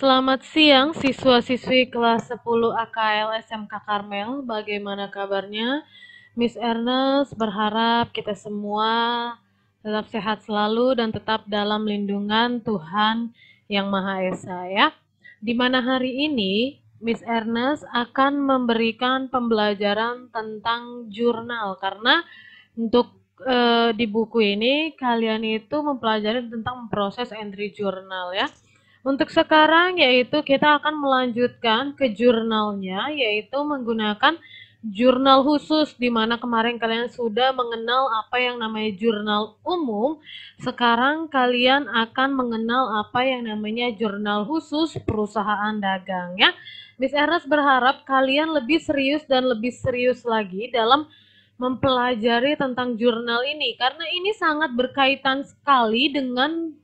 Selamat siang siswa-siswi kelas 10 AKL SMK Karmel. Bagaimana kabarnya? Miss Ernest berharap kita semua tetap sehat selalu dan tetap dalam lindungan Tuhan Yang Maha Esa ya. Di mana hari ini Miss Ernest akan memberikan pembelajaran tentang jurnal karena untuk eh, di buku ini kalian itu mempelajari tentang proses entry jurnal ya. Untuk sekarang yaitu kita akan melanjutkan ke jurnalnya yaitu menggunakan jurnal khusus di mana kemarin kalian sudah mengenal apa yang namanya jurnal umum. Sekarang kalian akan mengenal apa yang namanya jurnal khusus perusahaan dagang ya. Miss Ernest berharap kalian lebih serius dan lebih serius lagi dalam mempelajari tentang jurnal ini karena ini sangat berkaitan sekali dengan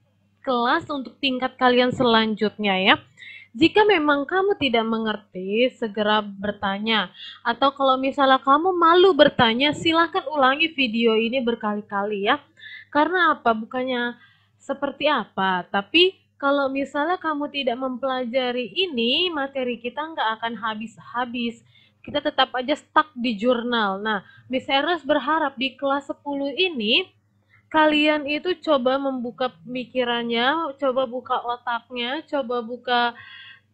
kelas untuk tingkat kalian selanjutnya ya. Jika memang kamu tidak mengerti, segera bertanya. Atau kalau misalnya kamu malu bertanya, silahkan ulangi video ini berkali-kali ya. Karena apa? Bukannya seperti apa, tapi kalau misalnya kamu tidak mempelajari ini, materi kita nggak akan habis-habis. Kita tetap aja stuck di jurnal. Nah, Miss Ernest berharap di kelas 10 ini, kalian itu coba membuka pemikirannya, coba buka otaknya, coba buka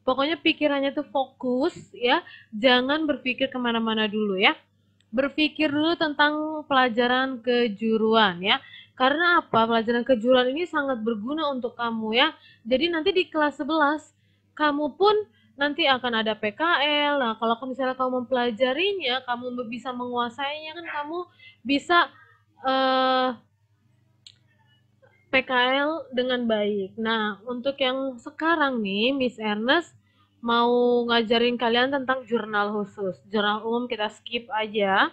pokoknya pikirannya tuh fokus ya. Jangan berpikir kemana-mana dulu ya. Berpikir dulu tentang pelajaran kejuruan ya. Karena apa? Pelajaran kejuruan ini sangat berguna untuk kamu ya. Jadi nanti di kelas 11 kamu pun nanti akan ada PKL. Nah, kalau misalnya kamu mempelajarinya, kamu bisa menguasainya kan kamu bisa uh, PKL dengan baik. Nah, untuk yang sekarang nih, Miss Ernest mau ngajarin kalian tentang jurnal khusus. Jurnal umum kita skip aja.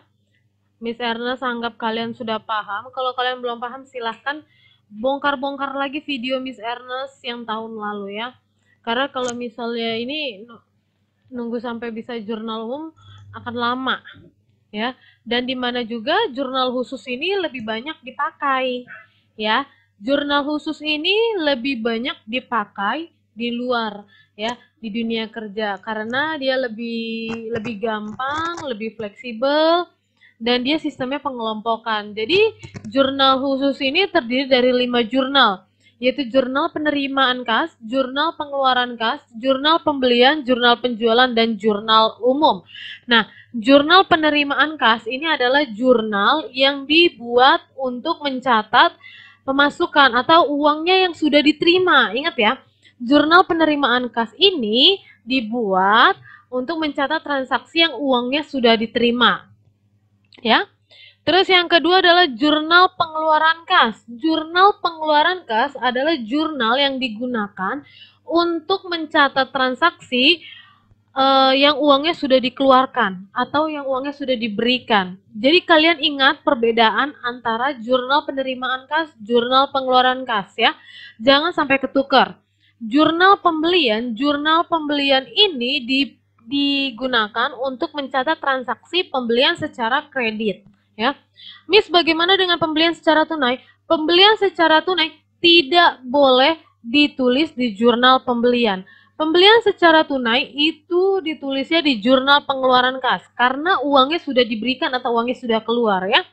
Miss Ernest anggap kalian sudah paham. Kalau kalian belum paham, silahkan bongkar-bongkar lagi video Miss Ernest yang tahun lalu ya. Karena kalau misalnya ini nunggu sampai bisa jurnal umum akan lama ya. Dan di mana juga jurnal khusus ini lebih banyak dipakai ya jurnal khusus ini lebih banyak dipakai di luar ya di dunia kerja karena dia lebih lebih gampang, lebih fleksibel dan dia sistemnya pengelompokan. Jadi jurnal khusus ini terdiri dari lima jurnal yaitu jurnal penerimaan kas, jurnal pengeluaran kas, jurnal pembelian, jurnal penjualan, dan jurnal umum. Nah, jurnal penerimaan kas ini adalah jurnal yang dibuat untuk mencatat pemasukan atau uangnya yang sudah diterima. Ingat ya, jurnal penerimaan kas ini dibuat untuk mencatat transaksi yang uangnya sudah diterima. Ya. Terus yang kedua adalah jurnal pengeluaran kas. Jurnal pengeluaran kas adalah jurnal yang digunakan untuk mencatat transaksi uh, yang uangnya sudah dikeluarkan atau yang uangnya sudah diberikan. Jadi kalian ingat perbedaan antara jurnal penerimaan kas, jurnal pengeluaran kas ya. Jangan sampai ketukar. Jurnal pembelian, jurnal pembelian ini di, digunakan untuk mencatat transaksi pembelian secara kredit ya. Miss, bagaimana dengan pembelian secara tunai? Pembelian secara tunai tidak boleh ditulis di jurnal pembelian Pembelian secara tunai itu ditulisnya di jurnal pengeluaran kas karena uangnya sudah diberikan atau uangnya sudah keluar ya.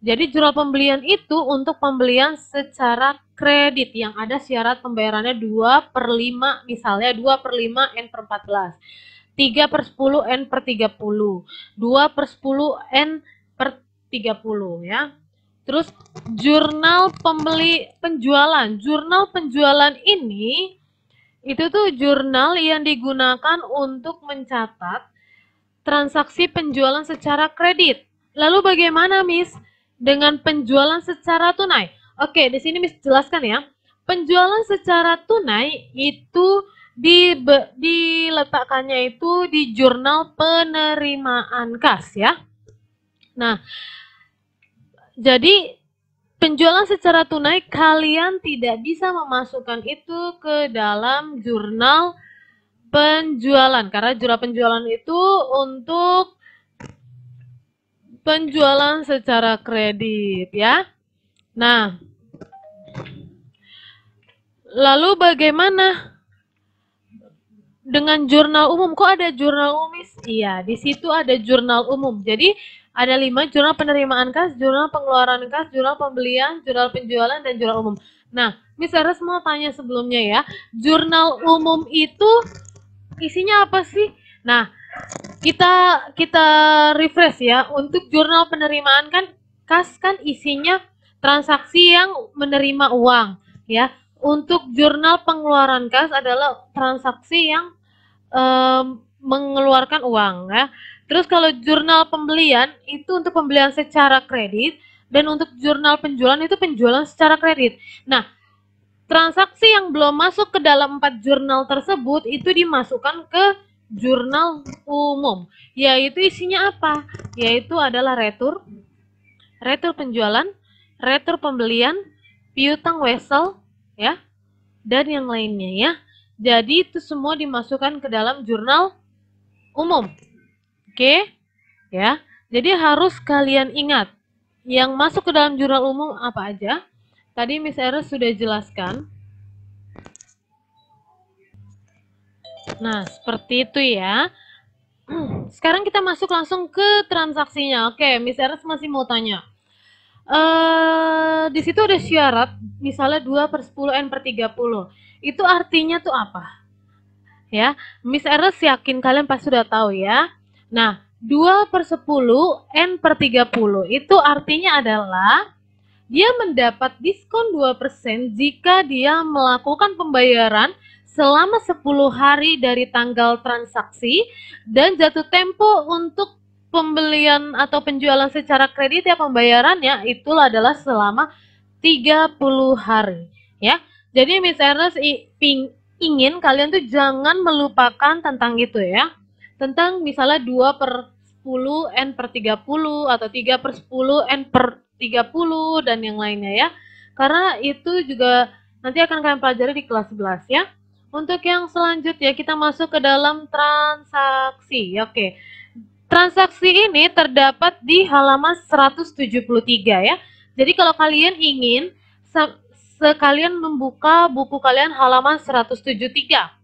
Jadi jurnal pembelian itu untuk pembelian secara kredit yang ada syarat pembayarannya 2 per 5 misalnya 2 per 5 N per 14. 3 per 10 N per 30. 2 per 10 N per 30 ya. Terus jurnal pembeli penjualan. Jurnal penjualan ini itu tuh jurnal yang digunakan untuk mencatat transaksi penjualan secara kredit. Lalu bagaimana, Miss? Dengan penjualan secara tunai. Oke, di sini Miss jelaskan ya. Penjualan secara tunai itu di, diletakkannya itu di jurnal penerimaan kas ya. Nah, jadi penjualan secara tunai kalian tidak bisa memasukkan itu ke dalam jurnal penjualan karena jurnal penjualan itu untuk penjualan secara kredit ya. Nah, lalu bagaimana dengan jurnal umum? Kok ada jurnal umum? Iya, di situ ada jurnal umum. Jadi ada lima jurnal penerimaan kas, jurnal pengeluaran kas, jurnal pembelian, jurnal penjualan, dan jurnal umum. Nah, Miss Eres mau tanya sebelumnya ya, jurnal umum itu isinya apa sih? Nah, kita kita refresh ya. Untuk jurnal penerimaan kan kas kan isinya transaksi yang menerima uang ya. Untuk jurnal pengeluaran kas adalah transaksi yang um, mengeluarkan uang ya. Terus kalau jurnal pembelian itu untuk pembelian secara kredit dan untuk jurnal penjualan itu penjualan secara kredit. Nah, transaksi yang belum masuk ke dalam empat jurnal tersebut itu dimasukkan ke jurnal umum, yaitu isinya apa? Yaitu adalah retur, retur penjualan, retur pembelian, piutang wesel, ya, dan yang lainnya ya. Jadi itu semua dimasukkan ke dalam jurnal umum. Oke? Ya. Jadi harus kalian ingat yang masuk ke dalam jurnal umum apa aja. Tadi Miss Eris sudah jelaskan. Nah, seperti itu ya. Sekarang kita masuk langsung ke transaksinya. Oke, Miss Eris masih mau tanya. Eh, di situ ada syarat, misalnya 2 per 10 N per 30. Itu artinya tuh apa? Ya, Miss Eris yakin kalian pasti sudah tahu ya. Nah, 2 per 10, N per 30 itu artinya adalah dia mendapat diskon 2% jika dia melakukan pembayaran selama 10 hari dari tanggal transaksi dan jatuh tempo untuk pembelian atau penjualan secara kredit ya pembayarannya itulah adalah selama 30 hari ya. Jadi Miss Ernest ingin kalian tuh jangan melupakan tentang itu ya tentang misalnya 2 per 10 N per 30 atau 3 per 10 N per 30 dan yang lainnya ya. Karena itu juga nanti akan kalian pelajari di kelas 11 ya. Untuk yang selanjutnya kita masuk ke dalam transaksi. Oke. Transaksi ini terdapat di halaman 173 ya. Jadi kalau kalian ingin sekalian membuka buku kalian halaman 173.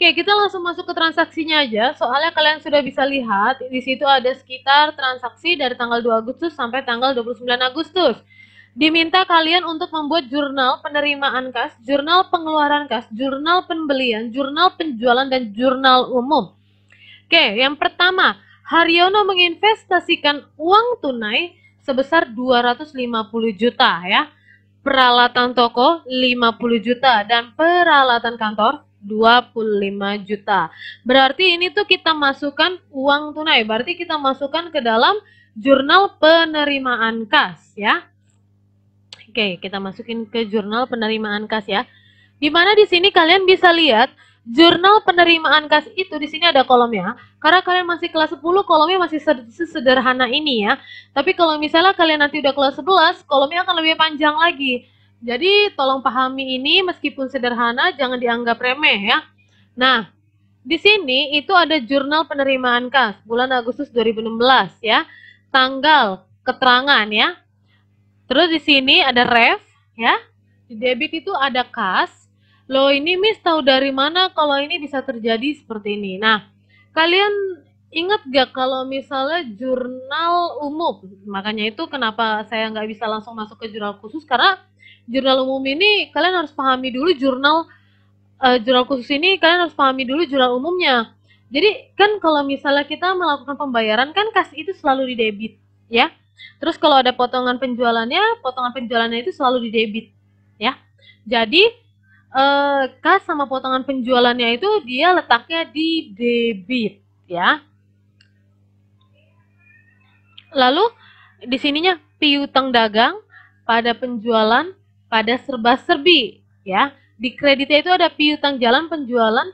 Oke, kita langsung masuk ke transaksinya aja. Soalnya kalian sudah bisa lihat, di situ ada sekitar transaksi dari tanggal 2 Agustus sampai tanggal 29 Agustus. Diminta kalian untuk membuat jurnal penerimaan kas, jurnal pengeluaran kas, jurnal pembelian, jurnal penjualan, dan jurnal umum. Oke, yang pertama, Haryono menginvestasikan uang tunai sebesar 250 juta ya. Peralatan toko 50 juta dan peralatan kantor 25 juta. Berarti ini tuh kita masukkan uang tunai. Berarti kita masukkan ke dalam jurnal penerimaan kas ya. Oke, kita masukin ke jurnal penerimaan kas ya. Di mana di sini kalian bisa lihat jurnal penerimaan kas itu di sini ada kolomnya. Karena kalian masih kelas 10, kolomnya masih sederhana ini ya. Tapi kalau misalnya kalian nanti udah kelas 11, kolomnya akan lebih panjang lagi. Jadi tolong pahami ini meskipun sederhana jangan dianggap remeh ya. Nah, di sini itu ada jurnal penerimaan kas bulan Agustus 2016 ya. Tanggal, keterangan ya. Terus di sini ada ref ya. Di debit itu ada kas. Lo ini mis tahu dari mana kalau ini bisa terjadi seperti ini. Nah, kalian ingat gak kalau misalnya jurnal umum? Makanya itu kenapa saya nggak bisa langsung masuk ke jurnal khusus karena jurnal umum ini kalian harus pahami dulu jurnal uh, jurnal khusus ini kalian harus pahami dulu jurnal umumnya. Jadi kan kalau misalnya kita melakukan pembayaran kan kas itu selalu di debit ya. Terus kalau ada potongan penjualannya, potongan penjualannya itu selalu di debit ya. Jadi uh, kas sama potongan penjualannya itu dia letaknya di debit, ya. Lalu di sininya piutang dagang pada penjualan pada serba-serbi ya. Di kreditnya itu ada piutang jalan penjualan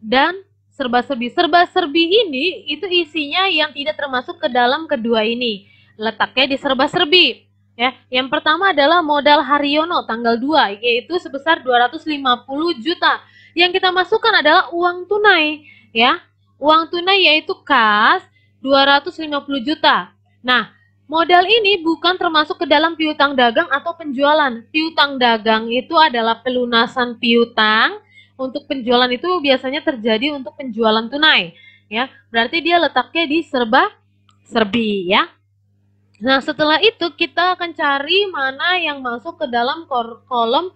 dan serba-serbi. Serba-serbi ini itu isinya yang tidak termasuk ke dalam kedua ini. Letaknya di serba-serbi. Ya, yang pertama adalah modal Haryono tanggal 2 yaitu sebesar 250 juta. Yang kita masukkan adalah uang tunai ya. Uang tunai yaitu kas 250 juta. Nah, Modal ini bukan termasuk ke dalam piutang dagang atau penjualan. Piutang dagang itu adalah pelunasan piutang. Untuk penjualan itu biasanya terjadi untuk penjualan tunai, ya. Berarti dia letaknya di serba serbi, ya. Nah, setelah itu kita akan cari mana yang masuk ke dalam kolom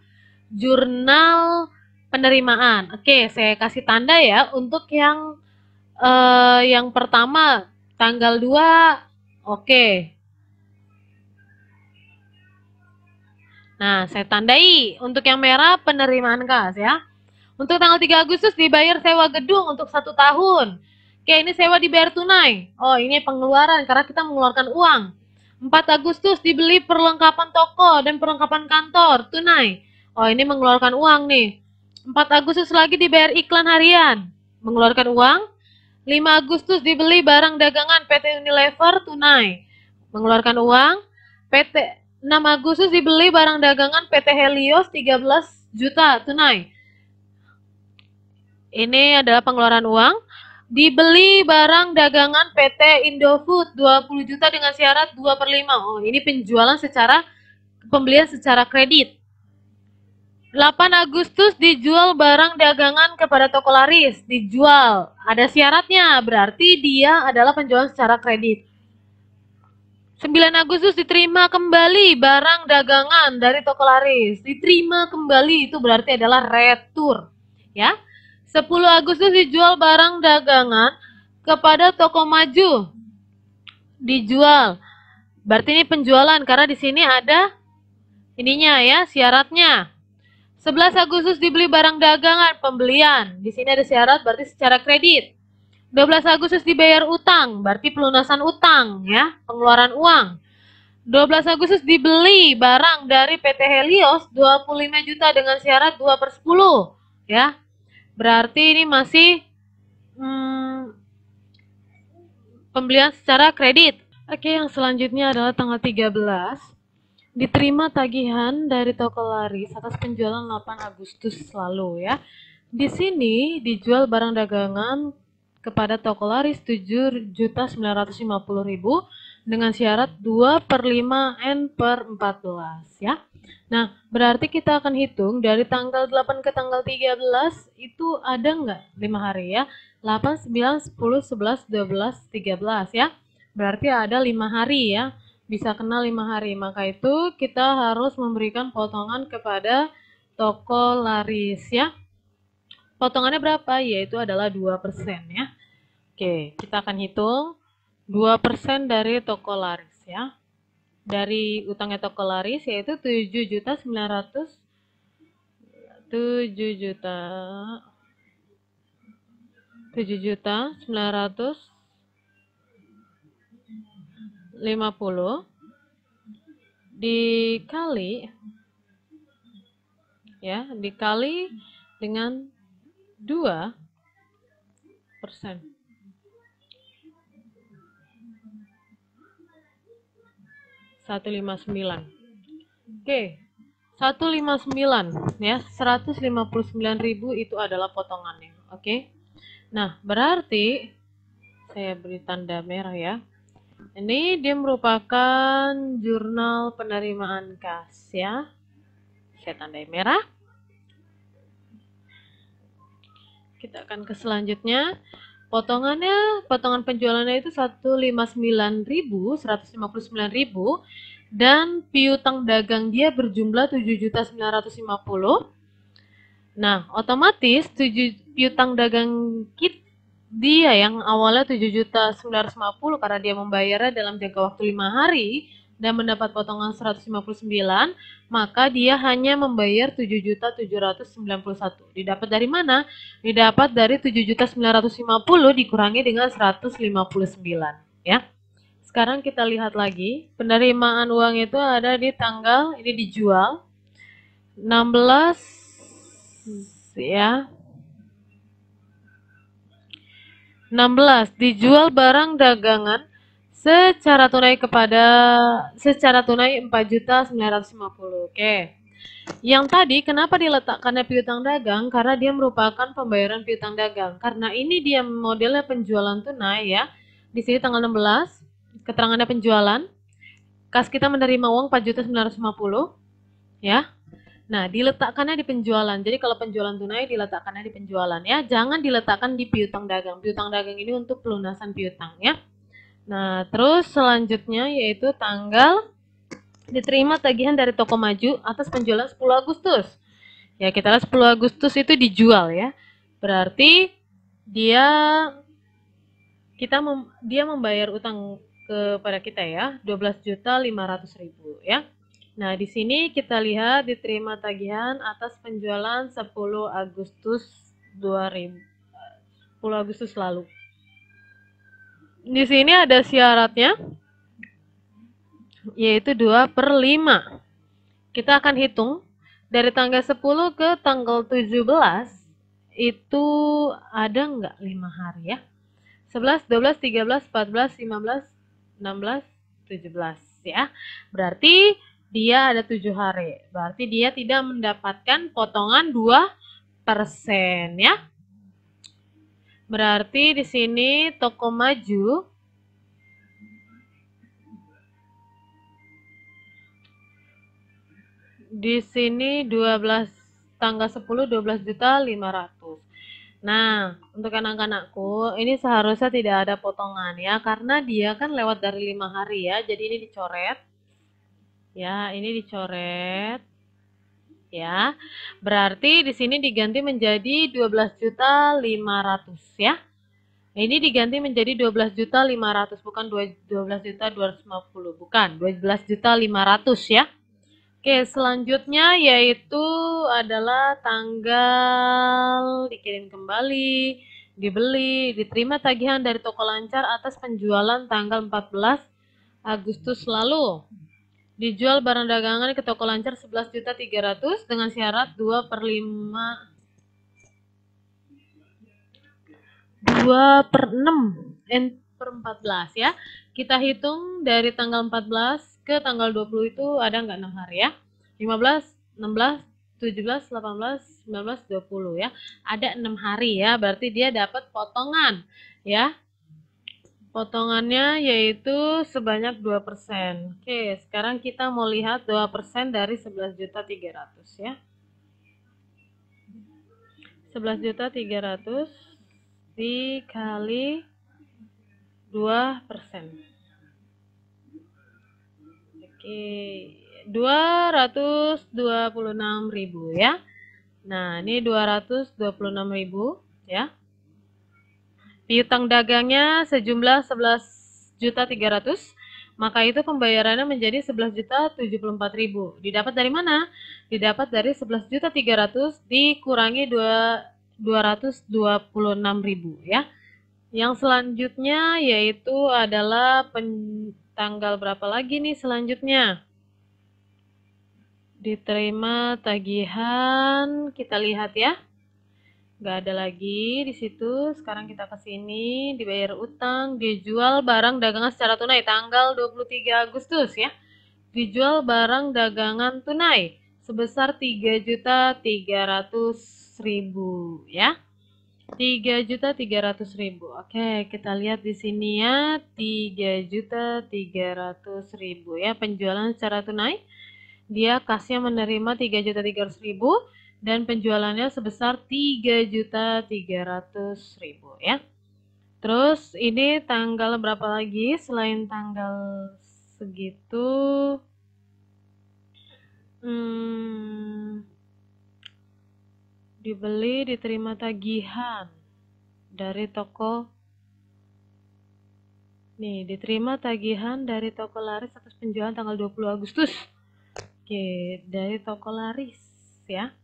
jurnal penerimaan. Oke, saya kasih tanda ya untuk yang eh, yang pertama tanggal 2 Oke, Nah, saya tandai untuk yang merah penerimaan kas ya. Untuk tanggal 3 Agustus dibayar sewa gedung untuk satu tahun. Oke, ini sewa dibayar tunai. Oh, ini pengeluaran karena kita mengeluarkan uang. 4 Agustus dibeli perlengkapan toko dan perlengkapan kantor tunai. Oh, ini mengeluarkan uang nih. 4 Agustus lagi dibayar iklan harian. Mengeluarkan uang. 5 Agustus dibeli barang dagangan PT Unilever tunai. Mengeluarkan uang. PT 6 Agustus dibeli barang dagangan PT Helios 13 juta tunai. Ini adalah pengeluaran uang. Dibeli barang dagangan PT Indofood 20 juta dengan syarat 2 per 5. Oh, ini penjualan secara pembelian secara kredit. 8 Agustus dijual barang dagangan kepada toko laris, dijual. Ada syaratnya, berarti dia adalah penjualan secara kredit. 9 Agustus diterima kembali barang dagangan dari toko laris. Diterima kembali itu berarti adalah retur, ya. 10 Agustus dijual barang dagangan kepada toko maju. Dijual. Berarti ini penjualan karena di sini ada ininya ya, syaratnya. 11 Agustus dibeli barang dagangan, pembelian. Di sini ada syarat berarti secara kredit. 12 Agustus dibayar utang, berarti pelunasan utang ya, pengeluaran uang. 12 Agustus dibeli barang dari PT Helios 25 juta dengan syarat 2 per 10 ya. Berarti ini masih hmm, pembelian secara kredit. Oke, yang selanjutnya adalah tanggal 13 diterima tagihan dari toko laris atas penjualan 8 Agustus lalu ya. Di sini dijual barang dagangan kepada toko laris 7.950.000 dengan syarat 2 per 5 N per 14 ya. Nah, berarti kita akan hitung dari tanggal 8 ke tanggal 13 itu ada nggak 5 hari ya? 8, 9, 10, 11, 12, 13 ya. Berarti ada 5 hari ya. Bisa kena 5 hari. Maka itu kita harus memberikan potongan kepada toko laris ya. Potongannya berapa? Yaitu adalah 2% ya. Oke, kita akan hitung 2% dari toko laris ya. Dari utangnya toko laris yaitu 7 juta 900 7 juta 7 juta dikali ya, dikali dengan 2 persen. Satu lima sembilan. Oke, satu lima sembilan ya, seratus lima puluh sembilan ribu itu adalah potongannya. Oke, nah berarti saya beri tanda merah ya. Ini dia merupakan jurnal penerimaan kas ya. Saya tandai merah. kita akan ke selanjutnya potongannya potongan penjualannya itu 159.000 159.000 dan piutang dagang dia berjumlah 7.950 nah otomatis 7 piutang dagang kit dia yang awalnya 7.950 karena dia membayarnya dalam jangka waktu 5 hari dan mendapat potongan 159, maka dia hanya membayar 7.791. Didapat dari mana? Didapat dari 7.950 dikurangi dengan 159, ya. Sekarang kita lihat lagi, penerimaan uang itu ada di tanggal ini dijual 16 ya. 16 dijual barang dagangan secara tunai kepada secara tunai 4.950. Oke. Yang tadi kenapa diletakkannya piutang dagang? Karena dia merupakan pembayaran piutang dagang. Karena ini dia modelnya penjualan tunai ya. Di sini tanggal 16 keterangannya penjualan. Kas kita menerima uang 4.950 ya. Nah, diletakkannya di penjualan. Jadi kalau penjualan tunai diletakkannya di penjualan ya. Jangan diletakkan di piutang dagang. Piutang dagang ini untuk pelunasan piutang ya. Nah, terus selanjutnya yaitu tanggal diterima tagihan dari toko maju atas penjualan 10 Agustus. Ya, kita lihat 10 Agustus itu dijual ya. Berarti dia kita mem, dia membayar utang kepada kita ya, 12.500.000 ya. Nah, di sini kita lihat diterima tagihan atas penjualan 10 Agustus 2000 10 eh, Agustus lalu di sini ada syaratnya yaitu 2 per 5. Kita akan hitung dari tanggal 10 ke tanggal 17 itu ada nggak 5 hari ya? 11, 12, 13, 14, 15, 16, 17 ya. Berarti dia ada 7 hari. Berarti dia tidak mendapatkan potongan 2 persen ya. Berarti di sini toko maju di sini 12 tangga 10 12 juta 500. Nah, untuk anak-anakku ini seharusnya tidak ada potongan ya karena dia kan lewat dari 5 hari ya. Jadi ini dicoret. Ya, ini dicoret ya. Berarti di sini diganti menjadi 12.500 ya. Ini diganti menjadi 12.500 bukan 12.250, bukan 12.500 ya. Oke, selanjutnya yaitu adalah tanggal dikirim kembali, dibeli, diterima tagihan dari toko lancar atas penjualan tanggal 14 Agustus lalu dijual barang dagangan ke toko lancar 11 juta 300 dengan syarat 2 per 5 2 per 6 N per 14 ya kita hitung dari tanggal 14 ke tanggal 20 itu ada nggak 6 hari ya 15 16 17, 18, 19, 20 ya. Ada 6 hari ya, berarti dia dapat potongan ya. Potongannya yaitu sebanyak 2%. Oke, sekarang kita mau lihat 2% dari 11.300 ya. 11.300 dikali 2 persen. Oke, 226 ribu ya. Nah, ini 226 ribu ya. Piutang dagangnya sejumlah 11 juta 300 maka itu pembayarannya menjadi 11.074.000. Didapat dari mana? Didapat dari 11.300 dikurangi 226.000 ya. Yang selanjutnya yaitu adalah pen, tanggal berapa lagi nih selanjutnya? Diterima tagihan, kita lihat ya nggak ada lagi di situ. Sekarang kita ke sini, dibayar utang, dijual barang dagangan secara tunai tanggal 23 Agustus ya. Dijual barang dagangan tunai sebesar 3.300.000 ya. 3.300.000. Oke, kita lihat di sini ya 3.300.000 ya penjualan secara tunai. Dia kasnya menerima 3.300.000 dan penjualannya sebesar 3.300.000 ya. Terus ini tanggal berapa lagi selain tanggal segitu? Hmm, dibeli diterima tagihan dari toko Nih, diterima tagihan dari toko laris atas penjualan tanggal 20 Agustus. Oke, dari toko laris ya.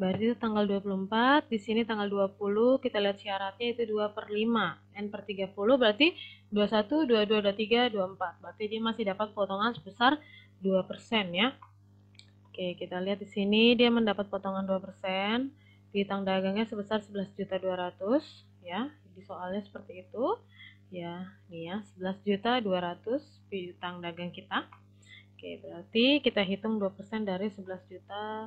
Berarti itu tanggal 24, di sini tanggal 20, kita lihat syaratnya itu 2 per 5. N per 30 berarti 21, 22, 23, 24. Berarti dia masih dapat potongan sebesar 2% ya. Oke, kita lihat di sini dia mendapat potongan 2%. di tang dagangnya sebesar 11.200 ya. Jadi soalnya seperti itu. Ya, nih ya, 11.200 tang dagang kita. Oke, berarti kita hitung 2% dari 11 juta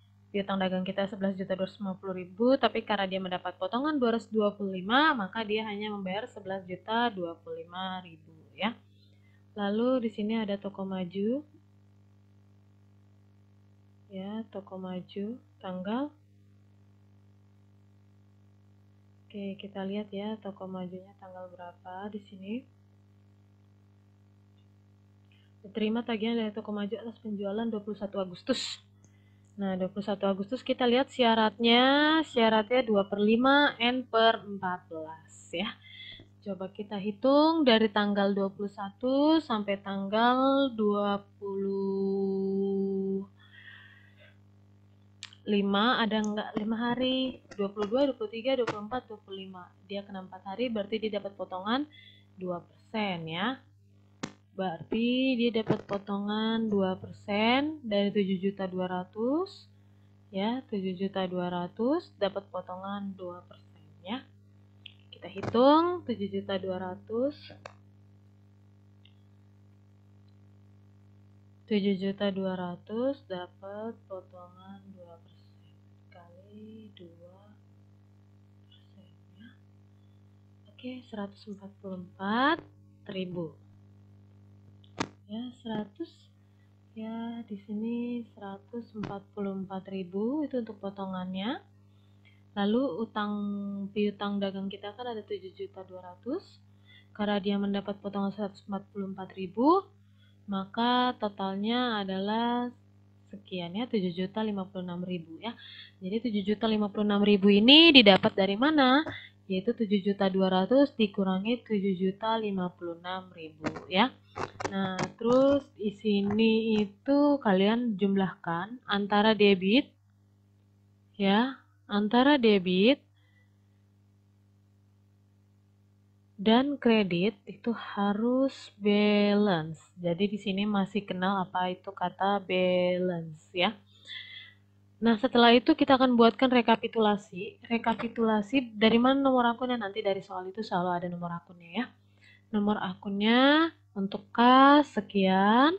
utang dagang kita juta 11 250 ribu tapi karena dia mendapat potongan 225 maka dia hanya membayar juta 11 ribu ya. Lalu di sini ada toko maju. Ya, toko maju tanggal Oke, kita lihat ya toko majunya tanggal berapa di sini. Diterima tagihan dari toko maju atas penjualan 21 Agustus Nah, 21 Agustus kita lihat syaratnya, syaratnya 2 per 5, N per 14 ya. Coba kita hitung dari tanggal 21 sampai tanggal 25 ada enggak 5 hari 22, 23, 24, 25 dia kena 4 hari berarti dia dapat potongan 2% ya Berarti dia dapat potongan 2% dari 7 juta 200 ya, 7 juta 200 dapat potongan 2% ya. Kita hitung 7 7 juta 200 juta 200 dapat potongan 2% kali 2 persen ya. Oke, 144 ribu ya 100 ya di sini 144.000 itu untuk potongannya lalu utang piutang dagang kita kan ada 7.200 karena dia mendapat potongan 144.000 maka totalnya adalah sekian ya 7.056.000 ya. Jadi 7.056.000 ini didapat dari mana? yaitu juta 7.200 dikurangi juta ribu ya. Nah, terus di sini itu kalian jumlahkan antara debit ya, antara debit dan kredit itu harus balance. Jadi di sini masih kenal apa itu kata balance ya. Nah, setelah itu kita akan buatkan rekapitulasi. Rekapitulasi dari mana nomor akunnya? Nanti dari soal itu selalu ada nomor akunnya ya. Nomor akunnya untuk K sekian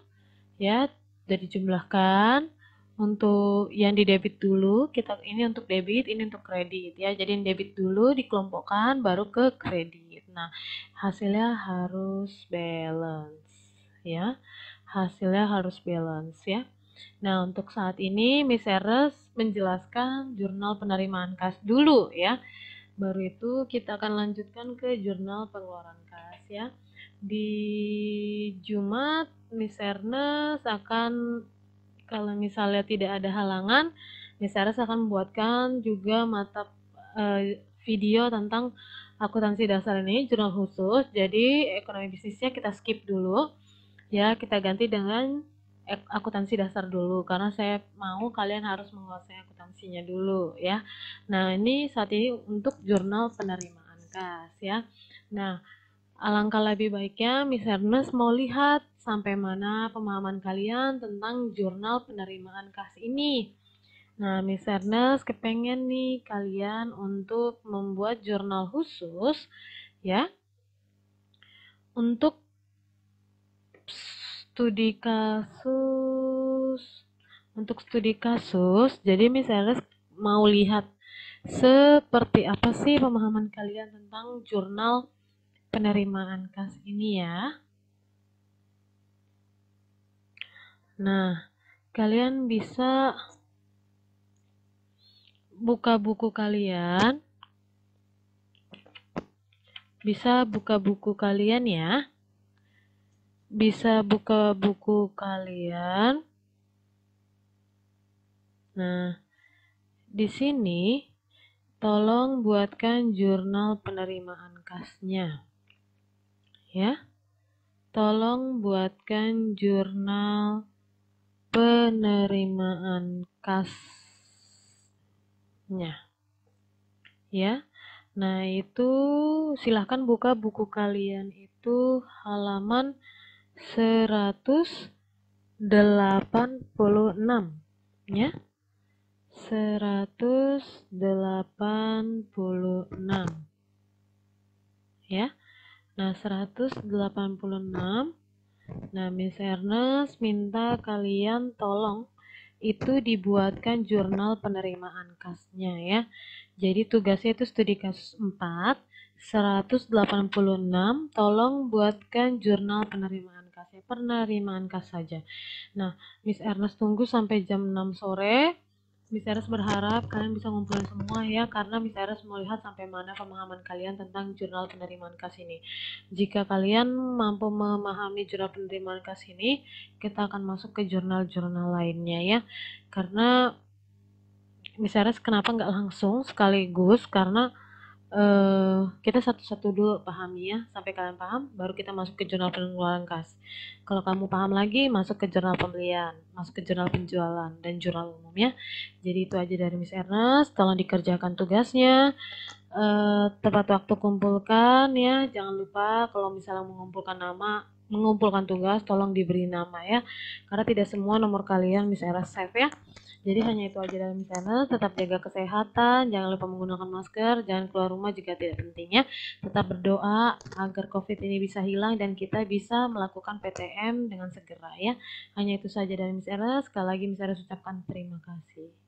ya, dari jumlahkan untuk yang di debit dulu, kita ini untuk debit, ini untuk kredit ya. Jadi yang debit dulu dikelompokkan baru ke kredit. Nah, hasilnya harus balance ya. Hasilnya harus balance ya. Nah, untuk saat ini Miss Eres menjelaskan jurnal penerimaan kas dulu ya. Baru itu kita akan lanjutkan ke jurnal pengeluaran kas ya. Di Jumat Miss Ernest akan kalau misalnya tidak ada halangan, Miss Eres akan membuatkan juga mata eh, video tentang akuntansi dasar ini jurnal khusus. Jadi ekonomi bisnisnya kita skip dulu. Ya, kita ganti dengan Eh, akuntansi dasar dulu karena saya mau kalian harus menguasai akuntansinya dulu ya. Nah, ini saat ini untuk jurnal penerimaan kas ya. Nah, alangkah lebih baiknya Miss Ernest mau lihat sampai mana pemahaman kalian tentang jurnal penerimaan kas ini. Nah, Miss Ernest kepengen nih kalian untuk membuat jurnal khusus ya untuk studi kasus untuk studi kasus jadi misalnya mau lihat seperti apa sih pemahaman kalian tentang jurnal penerimaan kas ini ya nah kalian bisa buka buku kalian bisa buka buku kalian ya bisa buka buku kalian. Nah, di sini tolong buatkan jurnal penerimaan kasnya. Ya. Tolong buatkan jurnal penerimaan kasnya. Ya. Nah, itu silahkan buka buku kalian itu halaman 186 ya 186 ya nah 186 nah Miss Ernest minta kalian tolong itu dibuatkan jurnal penerimaan kasnya ya jadi tugasnya itu studi kasus 4 186 tolong buatkan jurnal penerimaan kasih penerimaan kas saja. Nah, Miss Ernest tunggu sampai jam 6 sore. Miss Ernest berharap kalian bisa ngumpulin semua ya, karena Miss Ernest lihat sampai mana pemahaman kalian tentang jurnal penerimaan kas ini. Jika kalian mampu memahami jurnal penerimaan kas ini, kita akan masuk ke jurnal-jurnal lainnya ya. Karena Miss Ernest kenapa nggak langsung sekaligus, karena Uh, kita satu-satu dulu pahami ya sampai kalian paham baru kita masuk ke jurnal pengeluaran kas kalau kamu paham lagi masuk ke jurnal pembelian masuk ke jurnal penjualan dan jurnal umum ya jadi itu aja dari Miss Ernest tolong dikerjakan tugasnya uh, tepat waktu kumpulkan ya jangan lupa kalau misalnya mengumpulkan nama mengumpulkan tugas, tolong diberi nama ya. Karena tidak semua nomor kalian misalnya Era save ya. Jadi hanya itu aja dalam channel. Tetap jaga kesehatan, jangan lupa menggunakan masker, jangan keluar rumah jika tidak pentingnya. Tetap berdoa agar COVID ini bisa hilang dan kita bisa melakukan PTM dengan segera ya. Hanya itu saja dari Miss Era. Sekali lagi Miss Era ucapkan terima kasih.